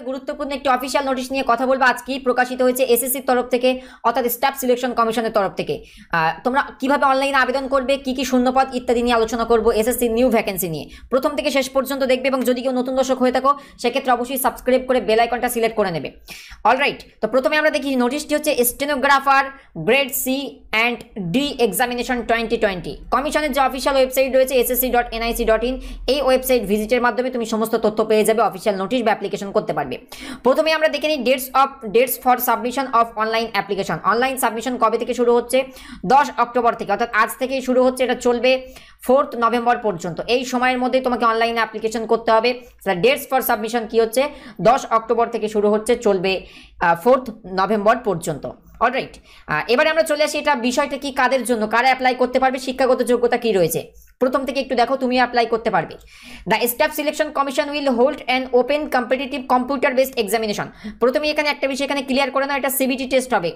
থেকে গুরুত্বপূর্ণ একটি অফিসিয়াল নোটিশ নিয়ে কথা বলবো আজকে প্রকাশিত হয়েছে এসএসসির তরফ থেকে অর্থাৎ স্টাফ সিলেকশন কমিশনের তরফ থেকে তোমরা কিভাবে অনলাইনে আবেদন করবে কি কি শূন্যপদ ইত্যাদি নিয়ে আলোচনা করবো এসএসসি নিউ ভ্যাকেন্সি নিয়ে প্রথম থেকে শেষ পর্যন্ত দেখবে এবং যদি কেউ নতুন দর্শক হয়ে থাকো সেক্ষেত্রে অবশ্যই সাবস্ক্রাইব করে বেল আইকনটা সিলেক্ট করে নেবে অলরাইট তো প্রথমে আমরা দেখি নোটিশটি হচ্ছে stenographer grade C and D examination twenty twenty কমিশনের যে অফিসিয়াল ওয়েবসাইট রয়েছে SSC dot NIC dot in এই ওয়েবসাইট ভিজিটের মাধ্যমে তুমি সমস্ত তথ্য পেয়ে যাবে অফিসিয়াল নোটিশ বা অ্যাপ্লিকেশন করতে পারবে থাকবে প্রথমে আমরা দেখে নিই dates of dates for submission of online application online submission কবে থেকে শুরু হচ্ছে দশ অক্টোবর থেকে অর্থাৎ আজ থেকে শুরু হচ্ছে এটা চলবে ফোর্থ নভেম্বর পর্যন্ত এই সময়ের মধ্যে তোমাকে অনলাইনে অ্যাপ্লিকেশন করতে হবে ডেটস ফর সাবমিশন কি হচ্ছে দশ অক্টোবর থেকে শুরু হচ্ছে চলবে ফোর্থ নভেম্বর পর্যন্ত অলরাইট এবারে আমরা চলে আসি এটা বিষয়টা কি কাদের জন্য কারা অ্যাপ্লাই করতে পারবে শিক্ষাগত যোগ্যতা কি রয়েছে প্রথম থেকে একটু দেখো তুমি অ্যাপ্লাই করতে পারবে the staff selection commission will hold an open competitive computer based examination প্রথমে এখানে একটা বিষয় এখানে ক্লিয়ার করে নাও এটা সিবিটি টেস্ট হবে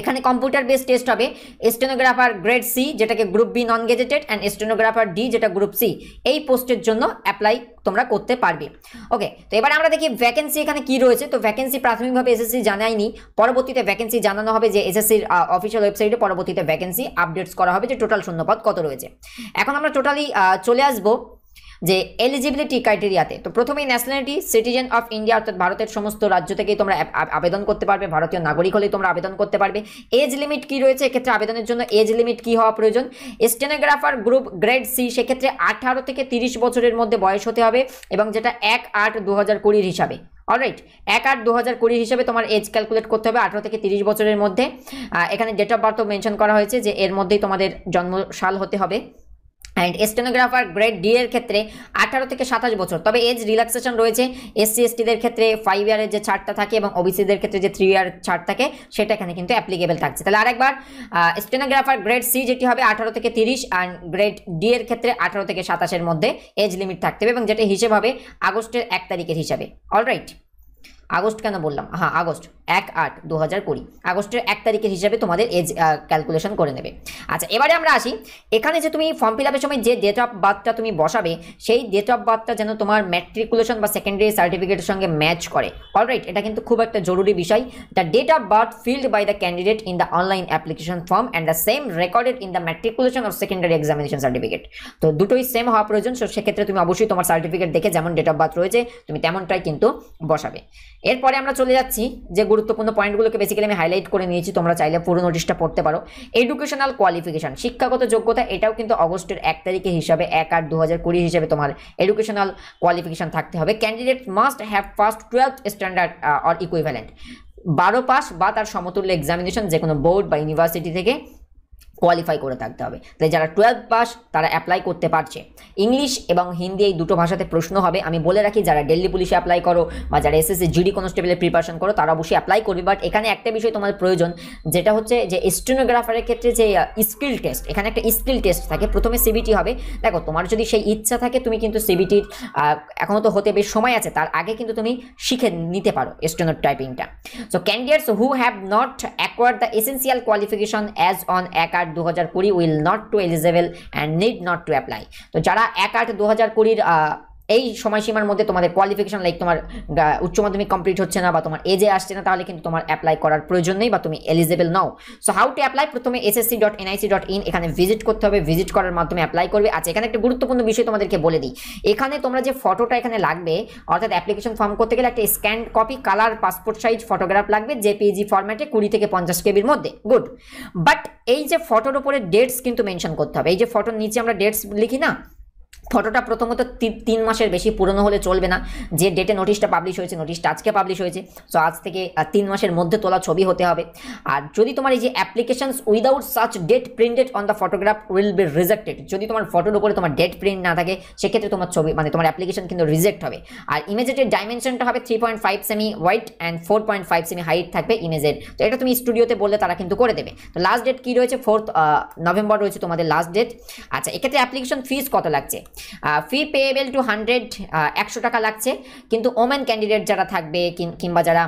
এখানে কম্পিউটার বেস টেস্ট হবে স্টেনোগ্রাফার গ্রেড সি যেটাকে group B non gazetted and stenographer D যেটা গ্রুপ সি এই পোস্টের জন্য অ্যাপ্লাই তোমরা করতে পারবে ওকে তো এবার আমরা দেখি ভ্যাকেন্সি এখানে কি রয়েছে তো ভ্যাকেন্সি প্রাথমিকভাবে এসএসসি জানায়নি পরবর্তীতে ভ্যাকেন্সি জানানো হবে যে এসএসসির অফিসিয়াল ওয়েবসাইটে পরবর্তীতে ভ্যাকেন্সি আপডেটস করা হবে যে টোটাল শূন্যপদ কত রয়েছে এখন আমরা টোটালি চলে আসবো যে এলিজিবিলিটি ক্রাইটেরিয়াতে তো প্রথমেই ন্যাশনালিটি সিটিজেন অফ ইন্ডিয়া অর্থাৎ ভারতের সমস্ত রাজ্য থেকেই তোমরা আবেদন করতে পারবে ভারতীয় নাগরিক হলেই তোমরা আবেদন করতে পারবে এজ লিমিট কি রয়েছে এক্ষেত্রে আবেদনের জন্য এজ লিমিট কি হওয়া প্রয়োজন স্টেনোগ্রাফার গ্রুপ গ্রেড সি সেক্ষেত্রে আঠারো থেকে তিরিশ বছরের মধ্যে বয়স হতে হবে এবং যেটা এক আট দু হাজার কুড়ির হিসাবে অলরাইট এক আট দু হাজার কুড়ি হিসেবে তোমার এজ ক্যালকুলেট করতে হবে আঠারো থেকে তিরিশ বছরের মধ্যে এখানে ডেট অফ বার্থও মেনশন করা হয়েছে যে এর মধ্যেই তোমাদের জন্মশাল হতে হবে অ্যান্ড স্টেনোগ্রাফার গ্রেড ডি এর ক্ষেত্রে আঠারো থেকে সাতাশ বছর তবে এজ রিল্যাক্সেশন রয়েছে এসসি এসটিদের ক্ষেত্রে ফাইভ ইয়ারের যে ছাড়টা থাকে এবং ওবিসিদের ক্ষেত্রে যে থ্রি ইয়ার ছাড় থাকে সেটা এখানে কিন্তু অ্যাপ্লিকেবল থাকছে তাহলে আরেকবার স্টেনোগ্রাফার গ্রেড সি যেটি হবে আঠারো থেকে তিরিশ অ্যান্ড গ্রেড ডি এর ক্ষেত্রে আঠারো থেকে সাতাশের মধ্যে এজ লিমিট থাকতে হবে এবং যেটা হিসেব হবে আগস্টের এক তারিখের হিসাবে অলরাইট আগস্ট কেন বললাম হ্যাঁ আগস্ট এক আট দু হাজার কুড়ি আগস্টের এক তারিখের হিসাবে তোমাদের এজ ক্যালকুলেশন করে নেবে আচ্ছা এবারে আমরা আসি এখানে যে তুমি ফর্ম ফিল আপের সময় যে ডেট অফ বার্থটা তুমি বসাবে সেই ডেট অফ বার্থটা যেন তোমার ম্যাট্রিকুলেশন বা সেকেন্ডারি সার্টিফিকেটের সঙ্গে ম্যাচ করে অলরাইট এটা কিন্তু খুব একটা জরুরি বিষয় the date of birth filled by the candidate in the online application form and the same recorded in the matriculation of secondary examination certificate তো দুটোই সেম হওয়া প্রয়োজন সো সেক্ষেত্রে তুমি অবশ্যই তোমার সার্টিফিকেট দেখে যেমন ডেট অফ বার্থ রয়েছে তুমি তেমনটাই কিন্তু বসাবে এরপরে আমরা চলে যাচ্ছি যে গুরুত্বপূর্ণ পয়েন্টগুলোকে বেসিক্যালি আমি হাইলাইট করে নিয়েছি তোমরা চাইলে পুরো নোটিশটা পড়তে পারো এডুকেশনাল কোয়ালিফিকেশান শিক্ষাগত যোগ্যতা এটাও কিন্তু অগস্টের এক তারিখে হিসাবে এক আট দু হাজার কুড়ি হিসাবে তোমার এডুকেশনাল কোয়ালিফিকেশান থাকতে হবে candidate must have first twelfth standard or equivalent বারো পাস বা তার সমতুল্য এক্সামিনেশন যে কোনো বোর্ড বা ইউনিভার্সিটি থেকে কোয়ালিফাই করে থাকতে হবে তাহলে যারা টুয়েলভ পাস তারা অ্যাপ্লাই করতে পারছে ইংলিশ এবং হিন্দি এই দুটো ভাষাতে প্রশ্ন হবে আমি বলে রাখি যারা দিল্লি পুলিশে অ্যাপ্লাই করো বা যারা এস এসএসসি জিডি কনস্টেবলের প্রিপারেশন করো তারা অবশ্যই অ্যাপ্লাই করবে বাট এখানে একটা বিষয় তোমার প্রয়োজন যেটা হচ্ছে যে স্টেনোগ্রাফারের ক্ষেত্রে যে স্কিল টেস্ট এখানে একটা স্কিল টেস্ট থাকে প্রথমে সিবিটি হবে দেখো তোমার যদি সেই ইচ্ছা থাকে তুমি কিন্তু সিবিটির এখনও তো হতে বেশ সময় আছে তার আগে কিন্তু তুমি শিখে নিতে পারো স্টেনো টাইপিংটা so candidates who have not acquired the essential qualification as on অ্যাকার আট দু হাজার কুড়ি will not to eligible and need not to apply তো যারা এক আট দু হাজার কুড়ির এই সময়সীমার মধ্যে তোমাদের কোয়ালিফিকেশন লাইক তোমার উচ্চ মাধ্যমিক কমপ্লিট হচ্ছে না বা তোমার এজে আসছে না তাহলে কিন্তু তোমার অ্যাপ্লাই করার প্রয়োজন নেই বা তুমি এলিজেবল নাও সো হাউ টু অ্যাপ্লাই প্রথমে SSC dot NIC dot in এখানে ভিজিট করতে হবে ভিজিট করার মাধ্যমে অ্যাপ্লাই করবে আচ্ছা এখানে একটা গুরুত্বপূর্ণ বিষয় তোমাদেরকে বলে দিই এখানে তোমরা যে ফটোটা এখানে লাগবে অর্থাৎ অ্যাপ্লিকেশন ফর্ম করতে গেলে একটা scan copy colour passport size photograph লাগবে পিজি ফর্ম্যাটে কুড়ি থেকে পঞ্চাশ কেবির মধ্যে গুড বাট এই যে ফটোর উপরে ডেটস কিন্তু মেনশন করতে হবে এই যে ফটোর নিচে আমরা ডেটস লিখি না ফটোটা প্রথমত তিন মাসের বেশি পুরনো হলে চলবে না যে ডেটে নোটিশটা পাবলিশ হয়েছে নোটিশটা আজকে পাবলিশ হয়েছে সো আজ থেকে তিন মাসের মধ্যে তোলা ছবি হতে হবে আর যদি তোমার এই যে applications without such date printed on the photograph will be rejected যদি তোমার ফটোর উপরে তোমার ডেট প্রিন্ট না থাকে সেক্ষেত্রে তোমার ছবি মানে তোমার অ্যাপ্লিকেশন কিন্তু রিজেক্ট হবে আর ইমেজেটের ডাইমেনশনটা হবে three point five cm width and four point five cm height থাকবে ইমেজের তো এটা তুমি স্টুডিওতে বললে তারা কিন্তু করে দেবে তো লাস্ট ডেট কী রয়েছে ফোর্থ নভেম্বর রয়েছে তোমাদের লাস্ট ডেট আচ্ছা এক্ষেত্রে অ্যাপ্লিকেশন ফিস কত লাগছে ফি পেয়েবেল টু হান্ড্রেড একশো টাকা লাগছে কিন্তু ওমেন ক্যান্ডিডেট যারা থাকবে কিংবা যারা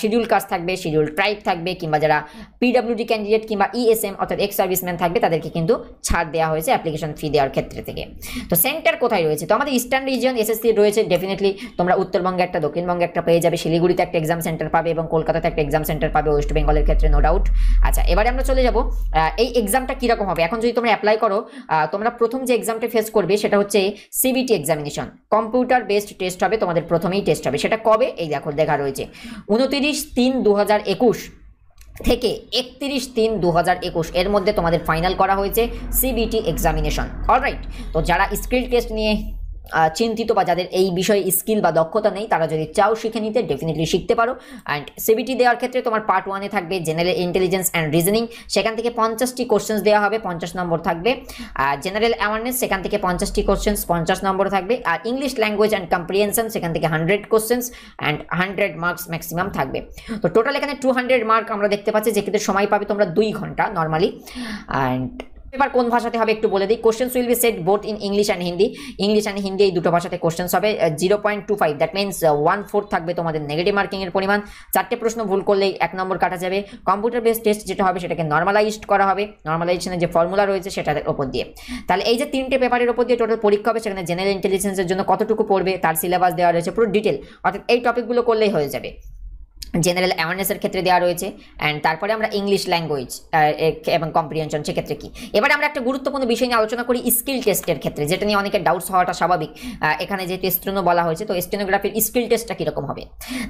শিডিউল কাস্ট থাকবে শিডিউল ট্রাইব থাকবে কিংবা যারা পিডাব্লিউডি ক্যান্ডিডেট কিংবা ইএসএম অর্থাৎ এক্স সার্ভিসম্যান থাকবে তাদেরকে কিন্তু ছাড় দেওয়া হয়েছে অ্যাপ্লিকেশন ফি দেওয়ার ক্ষেত্রে থেকে তো সেন্টার কোথায় রয়েছে তো আমাদের ইস্টার্ন রিজিয়ন এসএসসি রয়েছে ডেফিনেটলি তোমরা উত্তরবঙ্গে একটা দক্ষিণবঙ্গে একটা পেয়ে যাবে শিলিগুড়িতে একটা এক্সাম সেন্টার পাবে এবং কলকাতাতে একটা এক্সাম সেন্টার পাবে ওয়েস্ট বেঙ্গলের ক্ষেত্রে নো ডাউট আচ্ছা এবারে আমরা চলে যাব এই এক্সামটা কীরকম হবে এখন যদি তোমরা অ্যাপ্লাই করো তোমরা প্রথম যে এক্সামটা ফেস করবে সেটা হচ্ছে হচ্ছে CBT examination computer based test হবে তোমাদের প্রথমেই টেস্ট হবে সেটা কবে এই দেখো দেখা রয়েছে উনতিরিশ তিন দু থেকে একত্রিশ তিন দু এর মধ্যে তোমাদের ফাইনাল করা হয়েছে সিবিটি এক্সামিনেশন অলরাইট তো যারা স্কিল টেস্ট নিয়ে চিন্তিত বা যাদের এই বিষয়ে স্কিল বা দক্ষতা নেই তারা যদি চাও শিখে নিতে ডেফিনেটলি শিখতে পারো অ্যান্ড সিবিটি দেওয়ার ক্ষেত্রে তোমার পার্ট ওয়ানে থাকবে জেনারেল ইন্টেলিজেন্স অ্যান্ড রিজনিং সেখান থেকে পঞ্চাশটি কোশ্চেন্স দেওয়া হবে পঞ্চাশ নম্বর থাকবে আর জেনারেল অ্যাওয়ারনেস সেখান থেকে পঞ্চাশটি কোশ্চেন্স পঞ্চাশ নম্বর থাকবে আর ইংলিশ ল্যাঙ্গুয়েজ অ্যান্ড কম্প্রিহেনশন সেখান থেকে hundred questions and hundred marks maximum থাকবে তো টোটাল এখানে টু হান্ড্রেড মার্ক আমরা দেখতে পাচ্ছি যেক্ষেত্রে সময় পাবে তোমরা দুই ঘন্টা নর্মালি অ্যান্ড এবার কোন ভাষাতে হবে একটু বলে দিই questions will be set both in English and Hindi English and Hindi এই দুটো ভাষাতে কোশ্চেন্স হবে zero point two five that means one four থাকবে তোমাদের নেগেটিভ মার্কিংয়ের পরিমাণ চারটে প্রশ্ন ভুল করলেই এক নম্বর কাটা যাবে কম্পিউটার বেস টেস্ট যেটা হবে সেটাকে নর্মালাইজড করা হবে নর্মালাইজেশনের যে ফর্মুলা রয়েছে সেটার ওপর দিয়ে তাহলে এই যে তিনটে পেপারের ওপর দিয়ে টোটাল পরীক্ষা হবে সেখানে জেনারেল ইন্টেলিজেন্সের জন্য কতটুকু পড়বে তার সিলেবাস দেওয়া রয়েছে পুরো ডিটেল অর্থাৎ এই টপিকগুলো করলেই হয়ে যাবে জেনারেল অ্যাওয়ারনেসের ক্ষেত্রে দেওয়া রয়েছে অ্যান্ড তারপরে আমরা ইংলিশ ল্যাঙ্গুয়েজ এবং কম্প্রিহেনশন সেক্ষেত্রে কি এবারে আমরা একটা গুরুত্বপূর্ণ বিষয় নিয়ে আলোচনা করি স্কিল টেস্টের ক্ষেত্রে যেটা নিয়ে অনেকের ডাউটস হওয়াটা স্বাভাবিক এখানে যেহেতু স্টেনো বলা হয়েছে তো স্টেনোগ্রাফির স্কিল টেস্টটা কীরকম হবে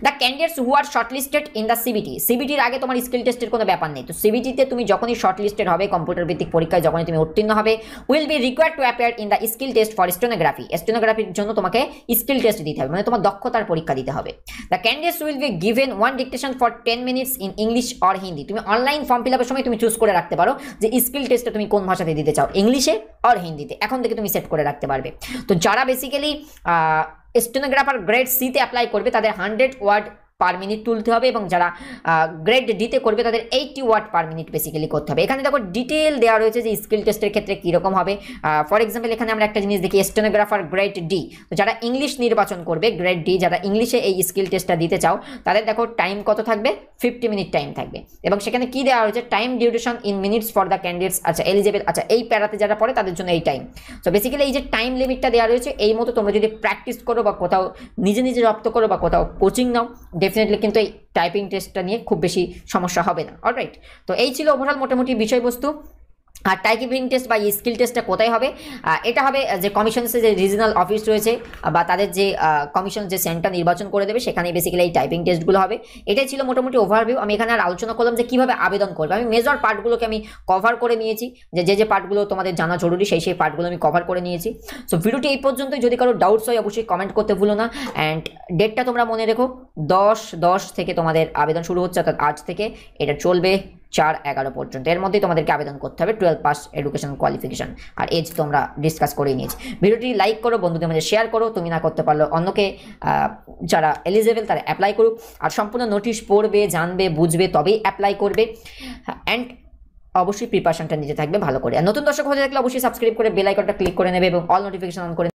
the candidates who are shortlisted in the CBT সিবিটির আগে তোমার স্কিল টেস্টের কোনো ব্যাপার নেই তো সিবিটিতে তুমি যখনই শর্টলিস্টেড হবে কম্পিউটার ভিত্তিক পরীক্ষায় যখনই তুমি উত্তীর্ণ হবে will be required to appear in the skill test for stenography স্টেনোগ্রাফির জন্য তোমাকে স্কিল টেস্ট দিতে হবে মানে তোমার দক্ষতার পরীক্ষা দিতে হবে the candidates will be given one one dictation for ten minutes in English or Hindi তুমি অনলাইন ফর্ম ফিল আপের সময় তুমি চুজ করে রাখতে পারো যে স্কিল টেস্টটা তুমি কোন ভাষাতে দিতে চাও ইংলিশে অর হিন্দিতে এখন থেকে তুমি সেট করে রাখতে পারবে তো যারা বেসিক্যালি স্টেনোগ্রাফার গ্রেড সিতে অ্যাপ্লাই করবে তাদের হান্ড্রেড ওয়ার্ড পার মিনিট তুলতে হবে এবং যারা গ্রেড ডিতে করবে তাদের এইটটি ওয়াট পার মিনিট বেসিক্যালি করতে হবে এখানে দেখো ডিটেল দেওয়া রয়েছে যে স্কিল টেস্টের ক্ষেত্রে কীরকম হবে ফর এক্সাম্পল এখানে আমরা একটা জিনিস দেখি স্টেনোগ্রাফার গ্রেড ডি যারা ইংলিশ নির্বাচন করবে গ্রেড ডি যারা ইংলিশে এই স্কিল টেস্টটা দিতে চাও তাদের দেখো টাইম কত থাকবে ফিফটি মিনিট টাইম থাকবে এবং সেখানে কি দেওয়া রয়েছে time duration in minutes for the candidates আচ্ছা এলিজেবল আচ্ছা এই প্যারাতে যারা পড়ে তাদের জন্য এই টাইম সো বেসিক্যালি এই যে টাইম লিমিটটা দেওয়া রয়েছে এই মতো তোমরা যদি প্র্যাকটিস করো বা কোথাও নিজে নিজে রপ্ত করো বা কোথাও কোচিং নাও ডেফিনেটলি কিন্তু এই টাইপিং টেস্টটা নিয়ে খুব বেশি সমস্যা হবে না অলরাইট তো এই ছিল ওভারঅল মোটামুটি বিষয়বস্তু আর ব্রিং টেস্ট বা স্কিল টেস্টটা কোথায় হবে এটা হবে যে কমিশনসে যে রিজনাল অফিস রয়েছে বা তাদের যে কমিশন যে সেন্টার নির্বাচন করে দেবে সেখানে বেসিক্যালি এই টাইপিং টেস্টগুলো হবে এটাই ছিল মোটামুটি ওভারভিউ আমি এখানে আর আলোচনা করলাম যে কীভাবে আবেদন করবে আমি মেজর পার্টগুলোকে আমি কভার করে নিয়েছি যে যে যে পার্টগুলো তোমাদের জানা জরুরি সেই সেই পার্টগুলো আমি কভার করে নিয়েছি সো ভিডিওটি এই পর্যন্তই যদি কারো ডাউটস হয় অবশ্যই কমেন্ট করতে ভুলো না অ্যান্ড ডেটটা তোমরা মনে রেখো দশ দশ থেকে তোমাদের আবেদন শুরু হচ্ছে অর্থাৎ আজ থেকে এটা চলবে চার এগারো পর্যন্ত এর মধ্যেই তোমাদেরকে আবেদন করতে হবে টুয়েলভ পাস এডুকেশন কোয়ালিফিকেশন আর এজ তোমরা ডিসকাস করেই নিয়েছি ভিডিওটি লাইক করো বন্ধুদের মধ্যে শেয়ার করো তুমি না করতে পারলো অন্যকে যারা এলিজেবল তারা অ্যাপ্লাই করুক আর সম্পূর্ণ নোটিশ পড়বে জানবে বুঝবে তবেই অ্যাপ্লাই করবে অ্যান্ড অবশ্যই প্রিপারেশনটা নিতে থাকবে ভালো করে আর নতুন দর্শক হতে থাকলে অবশ্যই সাবস্ক্রাইব করে বেল আইকনটা ক্লিক করে নেবে এবং অল নোটিফিকেশন অন করে